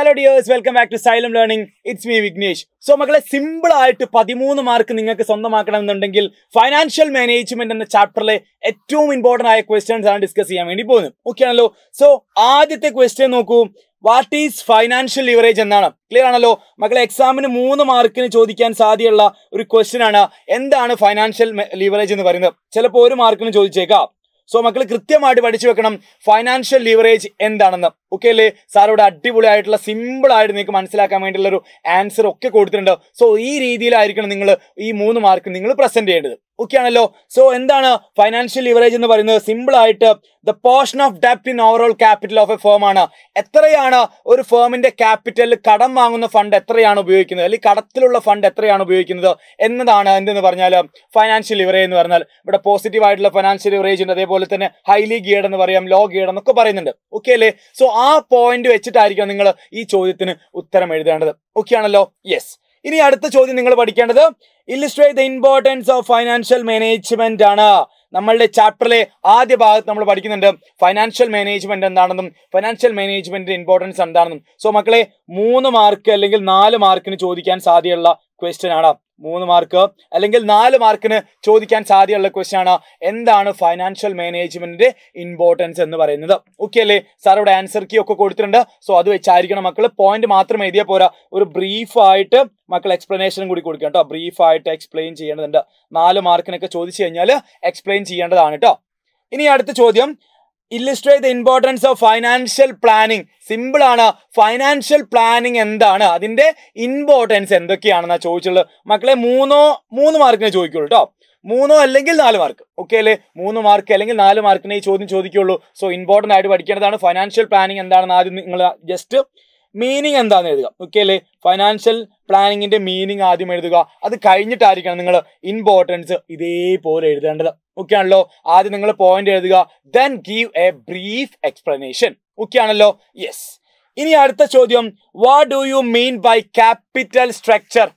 hello dears welcome back to Xylem learning it's me Vignesh so മക്കളെ simple ആയിട്ട് പതിമൂന്ന് mark നിങ്ങൾക്ക് സ്വന്തമാക്കണമെന്നുണ്ടെങ്കിൽ ഫൈനാൻഷ്യൽ മാനേജ്മെന്റ് എന്ന ചാപ്റ്ററിലെ ഏറ്റവും ഇമ്പോർട്ടൻ്റ് ആയ ക്വസ്റ്റ്യൻസ് ആണ് ഡിസ്കസ് ചെയ്യാൻ വേണ്ടി പോകുന്നത് ഓക്കെ ആണല്ലോ സോ ആദ്യത്തെ ക്വസ്റ്റ്യൻ നോക്കൂ വാട്ട് ഈസ് ഫൈനാൻഷ്യൽ ലിവറേജ് എന്നാണ് ക്ലിയർ ആണല്ലോ മക്കളെ എക്സാമിന് മൂന്ന് മാർക്കിന് ചോദിക്കാൻ സാധ്യതയുള്ള ഒരു ക്വസ്റ്റ്യൻ ആണ് എന്താണ് ഫൈനാൻഷ്യൽ ലിവറേജ് എന്ന് പറയുന്നത് ചിലപ്പോൾ ഒരു മാർക്കിന് ചോദിച്ചേക്കാം സോ മക്കൾ കൃത്യമായിട്ട് പഠിച്ചു വെക്കണം ഫൈനാൻഷ്യൽ ലിവറേജ് എന്താണെന്ന് ഓക്കെ അല്ലേ സാറോട് അടിപൊളിയായിട്ടുള്ള സിമ്പിൾ ആയിട്ട് നിങ്ങൾക്ക് മനസ്സിലാക്കാൻ വേണ്ടിയുള്ള ഒരു ആൻസർ ഒക്കെ കൊടുത്തിട്ടുണ്ട് സോ ഈ രീതിയിലായിരിക്കണം നിങ്ങൾ ഈ മൂന്ന് മാർക്ക് നിങ്ങൾ പ്രസന്റ് ചെയ്യേണ്ടത് ഓക്കെ ആണല്ലോ സോ എന്താണ് ഫൈനാൻഷ്യൽ ലിവറേജ് എന്ന് പറയുന്നത് സിമ്പിൾ ആയിട്ട് ദ പോർഷൻ ഓഫ് ഡെപ്റ്റ് in overall capital of a firm ആണ് എത്രയാണ് ഒരു ഫേമിന്റെ ക്യാപിറ്റൽ കടം വാങ്ങുന്ന ഫണ്ട് എത്രയാണ് ഉപയോഗിക്കുന്നത് അല്ലെങ്കിൽ കടത്തിലുള്ള ഫണ്ട് എത്രയാണ് ഉപയോഗിക്കുന്നത് എന്നതാണ് എന്തെന്ന് പറഞ്ഞാൽ ഫൈനാൻഷ്യൽ ലിവറേജ് എന്ന് പറഞ്ഞാൽ ഇവിടെ പോസിറ്റീവ് ആയിട്ടുള്ള ഫൈനാൻഷ്യൽ ലിവറേജ് ഉണ്ട് അതേപോലെ തന്നെ ഹൈലി ഗിയഡ് എന്ന് പറയാം ലോ ഗിയഡ് എന്നൊക്കെ പറയുന്നുണ്ട് ഓക്കെ അല്ലേ സോ ആ പോയിന്റ് വെച്ചിട്ടായിരിക്കും നിങ്ങൾ ഈ ചോദ്യത്തിന് ഉത്തരം എഴുതേണ്ടത് ഓക്കെ ആണല്ലോ യെസ് ഇനി അടുത്ത ചോദ്യം നിങ്ങൾ പഠിക്കേണ്ടത് illustrate the importance of financial management ആണ് നമ്മളുടെ ചാപ്റ്ററിലെ ആദ്യ ഭാഗത്ത് നമ്മൾ പഠിക്കുന്നുണ്ട് ഫൈനാൻഷ്യൽ മാനേജ്മെന്റ് എന്താണെന്നും ഫൈനാൻഷ്യൽ മാനേജ്മെന്റിന്റെ ഇമ്പോർട്ടൻസ് എന്താണെന്നും സോ മക്കളെ മൂന്ന് മാർക്ക് അല്ലെങ്കിൽ നാല് മാർക്കിന് ചോദിക്കാൻ സാധ്യതയുള്ള ക്വസ്റ്റ്യൻ ആണ് മൂന്ന് മാർക്ക് അല്ലെങ്കിൽ നാല് മാർക്കിന് ചോദിക്കാൻ സാധ്യതയുള്ള ക്വസ്റ്റ്യൻ ആണ് എന്താണ് ഫൈനാൻഷ്യൽ മാനേജ്മെന്റിന്റെ ഇമ്പോർട്ടൻസ് എന്ന് പറയുന്നത് ഓക്കെ അല്ലേ സാർ ഇവിടെ ആൻസർ കീ ഒക്കെ കൊടുത്തിട്ടുണ്ട് സോ അത് വെച്ചായിരിക്കണം മക്കൾ പോയിന്റ് മാത്രം എഴുതിയാൽ പോരാ ഒരു ബ്രീഫായിട്ട് മക്കൾ എക്സ്പ്ലനേഷനും കൂടി കൊടുക്കുക കേട്ടോ ബ്രീഫായിട്ട് എക്സ്പ്ലെയിൻ ചെയ്യേണ്ടതുണ്ട് നാല് മാർക്കിനൊക്കെ ചോദിച്ചു കഴിഞ്ഞാൽ എക്സ്പ്ലെയിൻ ചെയ്യേണ്ടതാണ് കേട്ടോ ഇനി അടുത്ത ചോദ്യം illustrate the importance of financial planning simple ആണ് ഫൈനാൻഷ്യൽ പ്ലാനിങ് എന്താണ് അതിന്റെ ഇമ്പോർട്ടൻസ് എന്തൊക്കെയാണെന്ന് ചോദിച്ചുള്ളത് മക്കളെ മൂന്നോ മൂന്ന് മാർക്കിനെ ചോദിക്കുള്ളൂ കേട്ടോ മൂന്നോ അല്ലെങ്കിൽ നാല് മാർക്ക് ഓക്കെ അല്ലേ മൂന്ന് മാർക്ക് അല്ലെങ്കിൽ നാല് മാർക്കിനെ ഈ ചോദ്യം ചോദിക്കുള്ളൂ സോ ഇമ്പോർട്ടൻ്റ് ആയിട്ട് പഠിക്കേണ്ടതാണ് ഫൈനാൻഷ്യൽ പ്ലാനിങ് എന്താണെന്ന് ആദ്യം നിങ്ങൾ ജസ്റ്റ് മീനിങ് എന്താന്ന് എഴുതുക ഓക്കെ അല്ലേ ഫൈനാൻഷ്യൽ പ്ലാനിങ്ങിന്റെ മീനിങ് ആദ്യം എഴുതുക അത് കഴിഞ്ഞിട്ടായിരിക്കണം നിങ്ങൾ ഇമ്പോർട്ടൻസ് ഇതേപോലെ എഴുതേണ്ടത് ഓക്കെ ആണല്ലോ ആദ്യം നിങ്ങൾ പോയിന്റ് എഴുതുക then give a brief explanation okay ആണല്ലോ യെസ് ഇനി അടുത്ത ചോദ്യം what do you mean by capital structure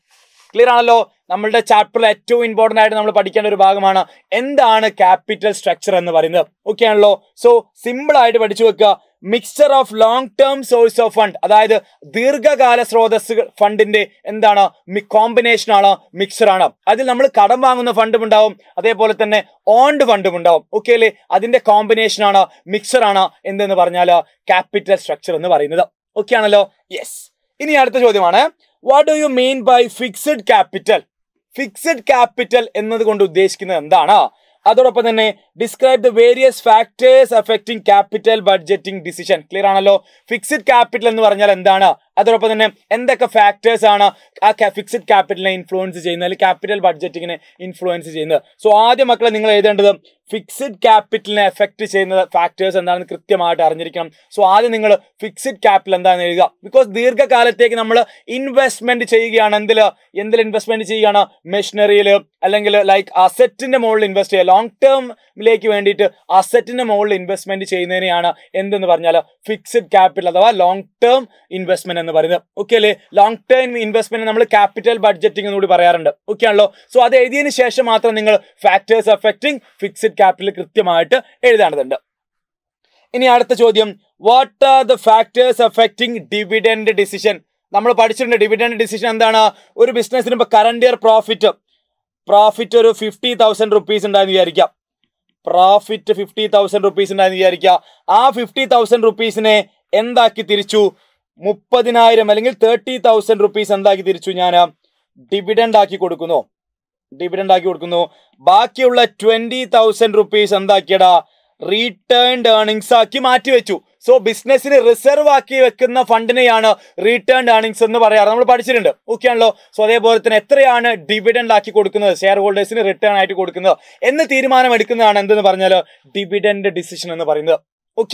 clear ആണല്ലോ നമ്മളുടെ ചാപ്റ്ററിൽ ഏറ്റവും ഇമ്പോർട്ടൻ്റ് ആയിട്ട് നമ്മൾ പഠിക്കേണ്ട ഒരു ഭാഗമാണ് എന്താണ് ക്യാപിറ്റൽ സ്ട്രക്ചർ എന്ന് പറയുന്നത് ഓക്കെ ആണല്ലോ സോ സിമ്പിൾ ആയിട്ട് പഠിച്ചു വെക്കുക mixture of long term source of fund അതായത് ദീർഘകാല സ്രോതസ്സുകൾ ഫണ്ടിന്റെ എന്താണ് കോമ്പിനേഷൻ ആണ് മിക്സർ ആണ് അതിൽ നമ്മൾ കടം വാങ്ങുന്ന ഫണ്ടും ഉണ്ടാവും അതേപോലെ തന്നെ ഓൺഡ് ഫണ്ടും ഉണ്ടാവും ഓക്കെ അല്ലേ അതിന്റെ കോമ്പിനേഷൻ ആണ് മിക്സർ ആണ് എന്തെന്ന് പറഞ്ഞാൽ ക്യാപിറ്റൽ സ്ട്രക്ചർ എന്ന് പറയുന്നത് ഓക്കെ ആണല്ലോ യെസ് ഇനി അടുത്ത ചോദ്യമാണ് what do you mean by fixed capital fixed capital എന്നതുകൊണ്ട് ഉദ്ദേശിക്കുന്നത് എന്താണ് അതോടൊപ്പം തന്നെ describe the various factors affecting capital budgeting decision clear ആണല്ലോ ഫിക്സഡ് ക്യാപിറ്റൽ എന്ന് പറഞ്ഞാൽ എന്താണ് അതോടൊപ്പം തന്നെ എന്തൊക്കെ ഫാക്ടേഴ്സ് ആണ് ആ ഫിക്സഡ് ക്യാപിറ്റലിനെ ഇൻഫ്ലുവൻസ് ചെയ്യുന്നത് അല്ലെങ്കിൽ ക്യാപിറ്റൽ ബഡ്ജറ്റിങ്ങിനെ ഇൻഫ്ലുവൻസ് ചെയ്യുന്നത് സോ ആദ്യം മക്കളെ നിങ്ങൾ എഴുതേണ്ടത് ഫിക്സഡ് ക്യാപിറ്റലിനെ എഫക്ട് ചെയ്യുന്ന ഫാക്ടേഴ്സ് എന്താണെന്ന് കൃത്യമായിട്ട് അറിഞ്ഞിരിക്കണം സോ ആദ്യം നിങ്ങൾ ഫിക്സഡ് ക്യാപിറ്റൽ എന്താണെന്ന് എഴുതുക ബിക്കോസ് ദീർഘകാലത്തേക്ക് നമ്മൾ ഇൻവെസ്റ്റ്മെന്റ് ചെയ്യുകയാണ് എന്തിൽ എന്തിൽ ഇൻവെസ്റ്റ്മെന്റ് ചെയ്യുകയാണ് മെഷീനറിയിൽ അല്ലെങ്കിൽ ലൈക്ക് അസറ്റിന്റെ മുകളിൽ ഇൻവെസ്റ്റ് ചെയ്യുക ലോങ് ടേമിലേക്ക് വേണ്ടിയിട്ട് അസറ്റിന്റെ മുകളിൽ ഇൻവെസ്റ്റ്മെന്റ് ചെയ്യുന്നതിനെയാണ് എന്തെന്ന് പറഞ്ഞാൽ ഫിക്സഡ് ക്യാപിറ്റൽ അഥവാ ലോങ് ടേം ഇൻവെസ്റ്റ്മെന്റ് എന്ന് പറയുന്നത് ഓക്കെ അല്ലേ ലോങ് ടേം ഇൻവെസ്റ്റ്മെന്റ് നമ്മൾ ക്യാപിറ്റൽ ബഡ്ജറ്റിംഗ് എന്നുകൂടി പറയാറുണ്ട് ഓക്കെ ആണല്ലോ സോ അത് എഴുതിയതിനു ശേഷം മാത്രം നിങ്ങൾ ഫാക്ടേഴ്സ് എഫക്റ്റിംഗ് ഫിക്സഡ് ക്യാപിറ്റൽ കൃത്യമായിട്ട് എഴുതേണ്ടതുണ്ട് ഇനി അടുത്ത ചോദ്യം what are the factors affecting dividend decision നമ്മൾ പഠിച്ചിട്ടുണ്ട് ഡിവിഡൻഡ് ഡിസിഷൻ എന്താണ് ഒരു ബിസിനസ്സിന് ഇപ്പോൾ കറണ്ട് ഇയർ പ്രോഫിറ്റ് പ്രോഫിറ്റ് ഒരു ഫിഫ്റ്റി തൗസൻഡ് റുപ്പീസ് ഉണ്ടായെന്ന് വിചാരിക്കാം പ്രോഫിറ്റ് ഫിഫ്റ്റി തൗസൻഡ് റുപ്പീസ് ഉണ്ടായെന്ന് വിചാരിക്കുക ആ ഫിഫ്റ്റി തൗസൻഡ് റുപ്പീസിനെ എന്താക്കി തിരിച്ചു മുപ്പതിനായിരം അല്ലെങ്കിൽ തേർട്ടി തൗസൻഡ് റുപ്പീസ് എന്താക്കി തിരിച്ചു ഞാൻ ഡിവിഡൻഡ് ആക്കി കൊടുക്കുന്നു ഡിവിഡൻഡ് ആക്കി കൊടുക്കുന്നു ബാക്കിയുള്ള ട്വന്റി തൗസൻഡ് റുപ്പീസ് എന്താക്കിയടാ റീറ്റേൺഡ് ഏർണിങ്സ് ആക്കി മാറ്റിവെച്ചു സോ ബിസിനസ്സിന് റിസർവ് ആക്കി വെക്കുന്ന ഫണ്ടിനെയാണ് റീറ്റേൺ ഏർണിങ്സ് എന്ന് പറയാറ് നമ്മൾ പഠിച്ചിട്ടുണ്ട് ഓക്കെ ആണല്ലോ സോ അതേപോലെ തന്നെ എത്രയാണ് ഡിവിഡൻഡ് ആക്കി കൊടുക്കുന്നത് ഷെയർ ഹോൾഡേഴ്സിന് റിട്ടേൺ ആയിട്ട് കൊടുക്കുന്നത് എന്ന് തീരുമാനം എടുക്കുന്നതാണ് എന്തെന്ന് പറഞ്ഞാൽ ഡിവിഡൻഡ് ഡിസിഷൻ എന്ന് പറയുന്നത്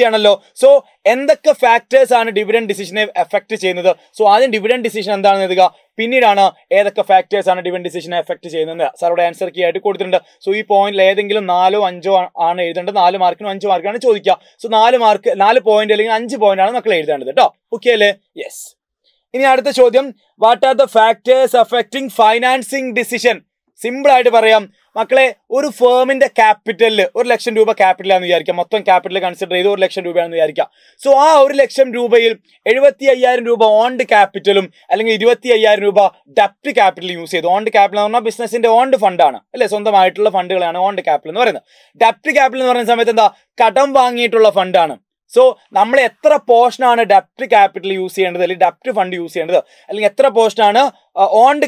ആണല്ലോ സോ എന്തൊക്കെ ഫാക്ടേഴ്സ് ആണ് ഡിവിഡൻഡ് ഡിസിഷനെ എഫക്ട് ചെയ്യുന്നത് സോ ആദ്യം ഡിവിഡൻഡ് ഡിസിഷൻ എന്താണെന്ന് എഴുതുക പിന്നീടാണ് ഏതൊക്കെ ഫാക്ടേഴ്സ് ആണ് ഡിവിഡൻഡ് ഡിസിഷനെ എഫക്ട് ചെയ്യുന്നത് സാറോട് ആൻസർ കീ ആയിട്ട് കൊടുത്തിട്ടുണ്ട് സോ ഈ പോയിന്റിൽ ഏതെങ്കിലും നാലോ അഞ്ചോ ആണ് എഴുതേണ്ടത് നാല് മാർക്കിനും അഞ്ച് മാർക്കാണ് ചോദിക്കുക സോ നാല് മാർക്ക് നാല് പോയിന്റ് അല്ലെങ്കിൽ അഞ്ച് പോയിന്റ് ആണ് മക്കൾ എഴുതേണ്ടത് കേട്ടോ ഓക്കെ അല്ലേ യെസ് ഇനി അടുത്ത ചോദ്യം what are the factors affecting financing decision സിമ്പിളായിട്ട് പറയാം മക്കളെ ഒരു ഫേമിന്റെ ക്യാപിറ്റലിൽ ഒരു ലക്ഷം രൂപ ക്യാപിറ്റലാണെന്ന് വിചാരിക്കാം മൊത്തം ക്യാപിറ്റൽ കൺസിഡർ ചെയ്ത് ഒരു ലക്ഷം രൂപയാണെന്ന് വിചാരിക്കാം സോ ആ ഒരു ലക്ഷം രൂപയിൽ എഴുപത്തി അയ്യായിരം രൂപ ഓൺഡ് ക്യാപിറ്റലും അല്ലെങ്കിൽ ഇരുപത്തി അയ്യായിരം രൂപ ഡെപ്റ്റ് ക്യാപിറ്റൽ യൂസ് ചെയ്തു ഓൺഡ് ക്യാപിറ്റൽ എന്ന് പറഞ്ഞാൽ ബിസിനസിന്റെ ഓൺഡ് ഫണ്ടാണ് അല്ലെ സ്വന്തമായിട്ടുള്ള ഫണ്ടുകളാണ് ഓൺഡ് ക്യാപിറ്റൽ എന്ന് പറയുന്നത് ഡെപ്റ്റ് ക്യാപിറ്റൽ എന്ന് പറയുന്ന സമയത്ത് എന്താ കടം വാങ്ങിയിട്ടുള്ള ഫണ്ടാണ് സോ നമ്മൾ എത്ര പോർഷനാണ് ഡെപ്റ്റ് ക്യാപിറ്റൽ യൂസ് ചെയ്യേണ്ടത് അല്ലെങ്കിൽ ഡെപ്റ്റ് ഫണ്ട് യൂസ് ചെയ്യേണ്ടത് അല്ലെങ്കിൽ എത്ര പോർഷനാണ് ഓൺഡ്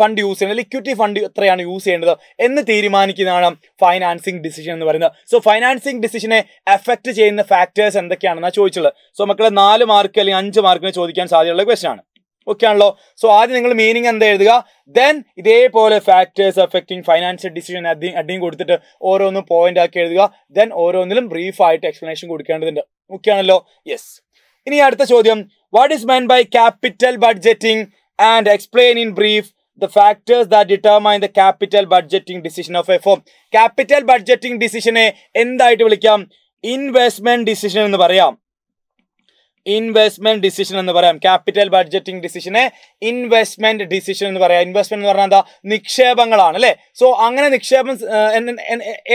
ഫണ്ട് യൂസ് ചെയ്യേണ്ടത് ലിക്വിഡിറ്റി ഫണ്ട് എത്രയാണ് യൂസ് ചെയ്യേണ്ടത് എന്ന് തീരുമാനിക്കുന്നതാണ് ഫൈനാൻസിങ് ഡിസിഷൻ എന്ന് പറയുന്നത് സോ ഫൈനാൻസിങ് ഡിസിഷനെ എഫക്ട് ചെയ്യുന്ന ഫാക്ടേഴ്സ് എന്തൊക്കെയാണെന്നാണ് ചോദിച്ചുള്ളത് സോ മക്കളെ നാല് മാർക്ക് അല്ലെങ്കിൽ അഞ്ച് മാർക്കിന് ചോദിക്കാൻ സാധ്യതയുള്ള ക്വസ്റ്റൻ ആണ് ഓക്കെ ആണല്ലോ സോ ആദ്യം നിങ്ങൾ മീനിങ് എന്താ എഴുതുക ദെൻ ഇതേപോലെ ഫാക്ടേഴ്സ് എഫക്റ്റിംഗ് ഫൈനാൻഷ്യൽ ഡിസിഷൻ അടിയും അടിയും കൊടുത്തിട്ട് ഓരോന്നും പോയിന്റ് ആക്കി എഴുതുക ദെൻ ഓരോന്നിലും ബ്രീഫ് ആയിട്ട് എക്സ്പ്ലനേഷൻ കൊടുക്കേണ്ടതുണ്ട് ഓക്കെ ആണല്ലോ യെസ് ഇനി അടുത്ത ചോദ്യം what is mean by capital budgeting and explain in brief the factors that determine the capital budgeting decision of a um capital budgeting ഡിസിഷനെ എന്തായിട്ട് വിളിക്കാം ഇൻവെസ്റ്റ്മെന്റ് ഡിസിഷൻ എന്ന് പറയാം ഇൻവെസ്റ്റ്മെന്റ് ഡിസിഷൻ എന്ന് പറയാം ക്യാപിറ്റൽ ബഡ്ജറ്റിംഗ് ഡിസിഷനെ ഇൻവെസ്റ്റ്മെന്റ് ഡിസിഷൻ എന്ന് പറയാം ഇൻവെസ്റ്റ്മെന്റ് എന്ന് പറഞ്ഞാൽ എന്താ നിക്ഷേപങ്ങളാണ് അല്ലെ സോ അങ്ങനെ നിക്ഷേപം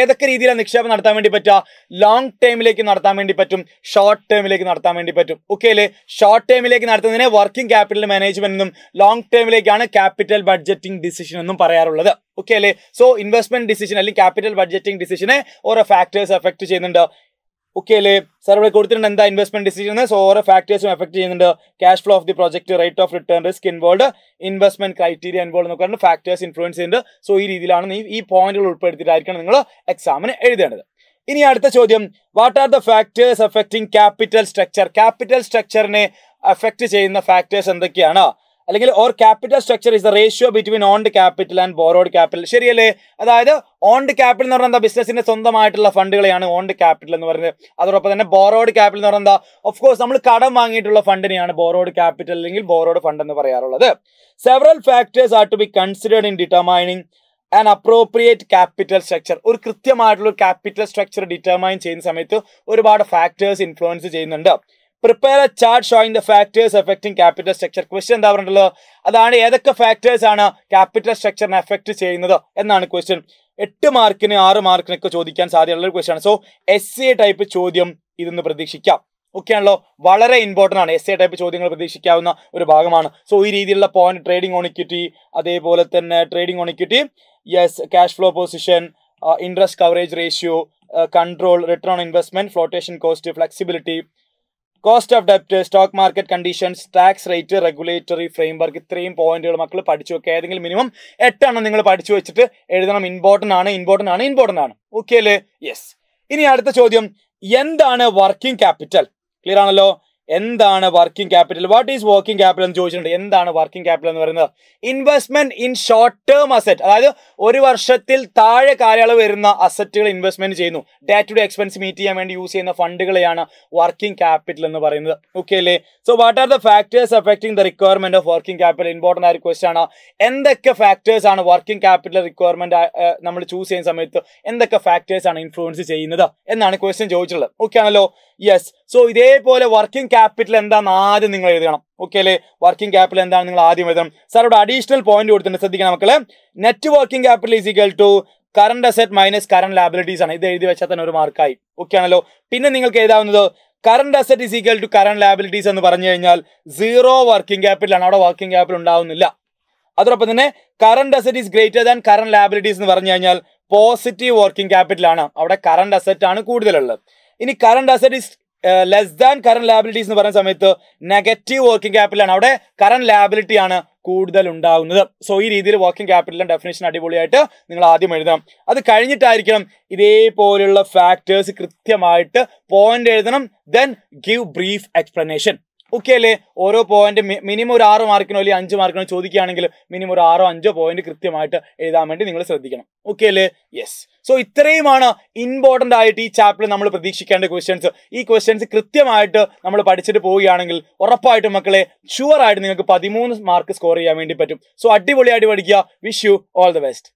ഏതൊക്കെ രീതിയിലാണ് നിക്ഷേപം നടത്താൻ വേണ്ടി പറ്റുക ലോങ് ടേമിലേക്ക് നടത്താൻ വേണ്ടി പറ്റും ഷോർട്ട് ടേമിലേക്ക് നടത്താൻ വേണ്ടി പറ്റും ഓക്കെ അല്ലേ ഷോർട്ട് ടേമിലേക്ക് നടത്തുന്നതിനെ വർക്കിംഗ് ക്യാപിറ്റൽ മാനേജ്മെന്റ് എന്നും ലോങ് ടേമിലേക്കാണ് ക്യാപിറ്റൽ ബഡ്ജറ്റിംഗ് ഡിസിഷൻ എന്നും പറയാറുള്ളത് ഓക്കെ അല്ലേ സോ ഇൻവെസ്റ്റ്മെന്റ് ഡിസിഷൻ അല്ലെങ്കിൽ ക്യാപിറ്റൽ ബഡ്ജറ്റിംഗ് ഡിസിഷനെ ഓരോ ഫാക്ടേഴ്സ് എഫക്ട് ചെയ്യുന്നുണ്ട് ഓക്കെ അല്ലേ സാർ ഇവിടെ കൊടുത്തിട്ടുണ്ട് എന്താ ഇൻവെസ്റ്റ്മെന്റ് ഡിസിഷൻ സോ ഓരോ ഫാക്ടേഴ്സും എഫക്ട് ചെയ്യുന്നുണ്ട് cash flow of the project rate of return risk involved investment criteria involved നോക്കാണ്ട് ഫാക്ടേഴ്സ് ഇൻഫ്ലുവൻസ് ചെയ്യുന്നുണ്ട് സോ ഈ രീതിയിലാണ് ഈ പോയിന്റുകൾ ഉൾപ്പെടുത്തിയിട്ടായിരിക്കണം നിങ്ങൾ എക്സാമിന് എഴുതേണ്ടത് ഇനി അടുത്ത ചോദ്യം what are the factors affecting capital structure capital സ്ട്രക്ചറിനെ എഫക്ട് ചെയ്യുന്ന ഫാക്ടേഴ്സ് എന്തൊക്കെയാണ് അല്ലെങ്കിൽ or capital structure is the ratio between owned capital and borrowed capital ശരിയല്ലേ അതായത് ഓൺഡ് ക്യാപിറ്റൽ എന്ന് പറഞ്ഞാൽ ബിസിനസിന്റെ സ്വന്തമായിട്ടുള്ള ഫണ്ടുകളെയാണ് ഓൺഡ് ക്യാപിറ്റൽ എന്ന് പറയുന്നത് അതോടൊപ്പം തന്നെ ബോറോഡ് ക്യാപിറ്റൽ എന്ന് പറഞ്ഞാൽ ഓഫ് കോഴ്സ് നമ്മൾ കടം വാങ്ങിയിട്ടുള്ള ഫണ്ടിനെയാണ് ബോറോഡ് ക്യാപിറ്റൽ അല്ലെങ്കിൽ ബോറോഡ് ഫണ്ട് എന്ന് പറയാറുള്ളത് several factors are to be considered in determining an appropriate capital structure ഒരു കൃത്യമായിട്ടുള്ള ക്യാപിറ്റൽ സ്ട്രക്ചർ ഡിറ്റർമൈൻ ചെയ്യുന്ന സമയത്ത് ഒരുപാട് ഫാക്ടേഴ്സ് ഇൻഫ്ലുവൻസ് ചെയ്യുന്നുണ്ട് prepare a chart showing the factors affecting capital structure question എന്താ പറഞ്ഞുള്ളത് അതാണ് ഏതൊക്കെ ഫാക്ടേഴ്സ് ആണ് ക്യാപിറ്റൽ സ്ട്രക്ചറിനെ എഫക്ട് ചെയ്യുന്നത് എന്നാണ് ക്വസ്റ്റ്യൻ എട്ട് മാർക്കിന് ആറ് മാർക്കിനൊക്കെ ചോദിക്കാൻ സാധ്യതയുള്ള ഒരു question so S C type ചോദ്യം ഇതിന്ന് പ്രതീക്ഷിക്കാം ഓക്കെ ആണല്ലോ വളരെ ഇമ്പോർട്ടൻ്റ് ആണ് എസ് എ ടൈപ്പ് ചോദ്യങ്ങൾ പ്രതീക്ഷിക്കാവുന്ന ഒരു ഭാഗമാണ് സോ ഈ രീതിയിലുള്ള പോയിന്റ് ട്രേഡിംഗ് ഓൺ അതേപോലെ തന്നെ trading on yes cash flow position interest coverage ratio control return on investment flotation cost flexibility cost of ഡെപ്റ്റ് stock market conditions tax rate regulatory framework ഇത്രയും പോയിന്റുകൾ മക്കൾ പഠിച്ചു വെക്കുക ഏതെങ്കിലും മിനിമം എട്ടെണ്ണം നിങ്ങൾ പഠിച്ചു വെച്ചിട്ട് എഴുതണം ഇമ്പോർട്ടൻ്റ് ആണ് ഇമ്പോർട്ടൻ്റ് ആണ് ഇമ്പോർട്ടൻ്റ് ആണ് ഓക്കെ അല്ലേ യെസ് ഇനി അടുത്ത ചോദ്യം എന്താണ് വർക്കിംഗ് ക്യാപിറ്റൽ ക്ലിയർ ആണല്ലോ എന്താണ് working capital what is working capital എന്ന് ചോദിച്ചിട്ടുണ്ട് എന്താണ് വർക്കിംഗ് ക്യാപിറ്റൽ എന്ന് പറയുന്നത് investment in short term asset അതായത് ഒരു വർഷത്തിൽ താഴെ കാലയളവ് വരുന്ന അസറ്റുകൾ ഇൻവെസ്റ്റ്മെന്റ് ചെയ്യുന്നു day to day expense meet ചെയ്യാൻ വേണ്ടി യൂസ് ചെയ്യുന്ന ഫണ്ടുകളെയാണ് വർക്കിംഗ് ക്യാപിറ്റൽ എന്ന് പറയുന്നത് ഓക്കെ അല്ലേ so what are the factors effecting the requirement of working capital important ആയ ക്വസ്റ്റൻ ആണ് എന്തൊക്കെ ഫാക്ടേഴ്സ് ആണ് വർക്കിംഗ് ക്യാപിറ്റൽ റിക്വയർമെന്റ് നമ്മൾ ചൂസ് ചെയ്യുന്ന സമയത്ത് എന്തൊക്കെ ഫാക്ടേഴ്സ് ആണ് ഇൻഫ്ലുവൻസ് ചെയ്യുന്നത് എന്നാണ് ക്വസ്റ്റ്യൻ ചോദിച്ചിട്ടുള്ളത് ഓക്കെ ആണല്ലോ യെസ് സോ ഇതേപോലെ വർക്കിംഗ് ക്യാപിറ്റൽ എന്താണെന്ന് ആദ്യം നിങ്ങൾ എഴുതണം ഓക്കെ അല്ലേ വർക്കിംഗ് ക്യാപിറ്റൽ എന്താണ് നിങ്ങൾ ആദ്യം എഴുതണം സാർ ഇവിടെ അഡീഷണൽ പോയിന്റ് കൊടുത്തിട്ടുണ്ട് ശ്രദ്ധിക്കണം മക്കളെ net working capital is equal to current asset minus current liabilities ആണ് ഇത് എഴുതി വെച്ചാൽ തന്നെ ഒരു മാർക്കായി ഓക്കെ ആണല്ലോ പിന്നെ നിങ്ങൾക്ക് എഴുതാവുന്നത് current asset is equal to current liabilities എന്ന് പറഞ്ഞു കഴിഞ്ഞാൽ സീറോ വർക്കിംഗ് ക്യാപിറ്റൽ ആണ് അവിടെ വർക്കിംഗ് ക്യാപിറ്റൽ ഉണ്ടാവുന്നില്ല അതോടൊപ്പം തന്നെ current asset is greater than current liabilities എന്ന് പറഞ്ഞു കഴിഞ്ഞാൽ പോസിറ്റീവ് വർക്കിംഗ് ക്യാപിറ്റൽ ആണ് അവിടെ കറണ്ട് അസെറ്റ് ആണ് കൂടുതലുള്ളത് ഇനി current asset is less than current liabilities എന്ന് പറയുന്ന സമയത്ത് നെഗറ്റീവ് വർക്കിംഗ് ക്യാപിറ്റലാണ് അവിടെ കറന്റ് ലാബിലിറ്റി ആണ് കൂടുതൽ ഉണ്ടാകുന്നത് സോ ഈ രീതിയിൽ വർക്കിംഗ് ക്യാപിറ്റലിന്റെ ഡെഫിനേഷൻ അടിപൊളിയായിട്ട് നിങ്ങൾ ആദ്യം എഴുതണം അത് കഴിഞ്ഞിട്ടായിരിക്കണം ഇതേപോലുള്ള ഫാക്ടേഴ്സ് കൃത്യമായിട്ട് പോയിന്റ് എഴുതണം then give brief explanation okay അല്ലേ ഓരോ പോയിന്റ് മിനിമം ഒരു ആറ് മാർക്കിനോ അല്ലെങ്കിൽ അഞ്ച് മാർക്കിനോ ചോദിക്കുകയാണെങ്കിൽ മിനിമം ഒരു ആറോ അഞ്ചോ പോയിന്റ് കൃത്യമായിട്ട് എഴുതാൻ വേണ്ടി നിങ്ങൾ ശ്രദ്ധിക്കണം ഓക്കെ അല്ലേ യെസ് സോ ഇത്രയുമാണ് ഇമ്പോർട്ടൻ്റ് ആയിട്ട് ഈ ചാപ്റ്ററിൽ നമ്മൾ പ്രതീക്ഷിക്കേണ്ട ക്വസ്റ്റ്യൻസ് ഈ ക്വസ്റ്റ്യൻസ് കൃത്യമായിട്ട് നമ്മൾ പഠിച്ചിട്ട് പോവുകയാണെങ്കിൽ ഉറപ്പായിട്ടും മക്കളെ ഷുവർ ആയിട്ട് നിങ്ങൾക്ക് പതിമൂന്ന് മാർക്ക് സ്കോർ ചെയ്യാൻ വേണ്ടി പറ്റും സോ അടിപൊളിയായിട്ട് പഠിക്കുക wish you all the best